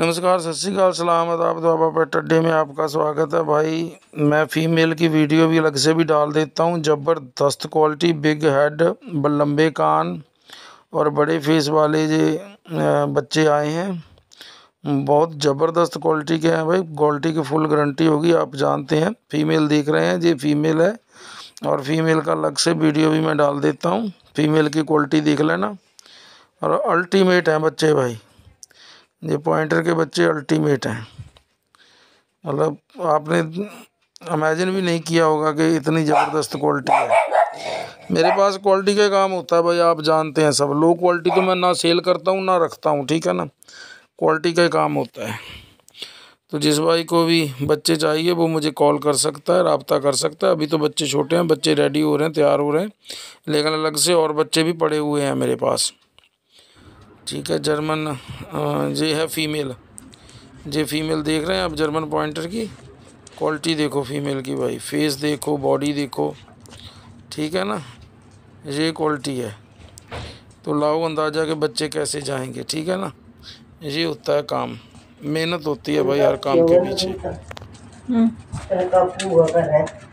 नमस्कार सत श्रीकाल सलामत आप दुआबा पेट अड्डे में आपका स्वागत है भाई मैं फ़ीमेल की वीडियो भी अलग से भी डाल देता हूँ ज़बरदस्त क्वालिटी बिग हेड लंबे कान और बड़े फेस वाले जे बच्चे आए हैं बहुत ज़बरदस्त क्वालिटी के हैं भाई क्वालिटी की फुल गारंटी होगी आप जानते हैं फ़ीमेल देख रहे हैं ये फ़ीमेल है और फीमेल का अलग से वीडियो भी मैं डाल देता हूँ फीमेल की क्वालिटी देख लेना और अल्टीमेट हैं बच्चे भाई ये पॉइंटर के बच्चे अल्टीमेट हैं मतलब आपने अमेजिन भी नहीं किया होगा कि इतनी ज़बरदस्त क्वालिटी है मेरे पास क्वालिटी का काम होता है भाई आप जानते हैं सब लो क्वालिटी तो मैं ना सेल करता हूँ ना रखता हूँ ठीक है ना क्वालिटी का काम होता है तो जिस भाई को भी बच्चे चाहिए वो मुझे कॉल कर सकता है रबता कर सकता है अभी तो बच्चे छोटे हैं बच्चे रेडी हो रहे हैं तैयार हो रहे हैं लेकिन अलग से और बच्चे भी पड़े हुए हैं मेरे पास ठीक है जर्मन ये है फीमेल ये फीमेल देख रहे हैं आप जर्मन पॉइंटर की क्वालिटी देखो फीमेल की भाई फेस देखो बॉडी देखो ठीक है ना ये क्वालिटी है तो लाओ अंदाज़ा के बच्चे कैसे जाएंगे ठीक है ना ये होता है काम मेहनत होती है भाई हर काम के पीछे हम्म। हम्म।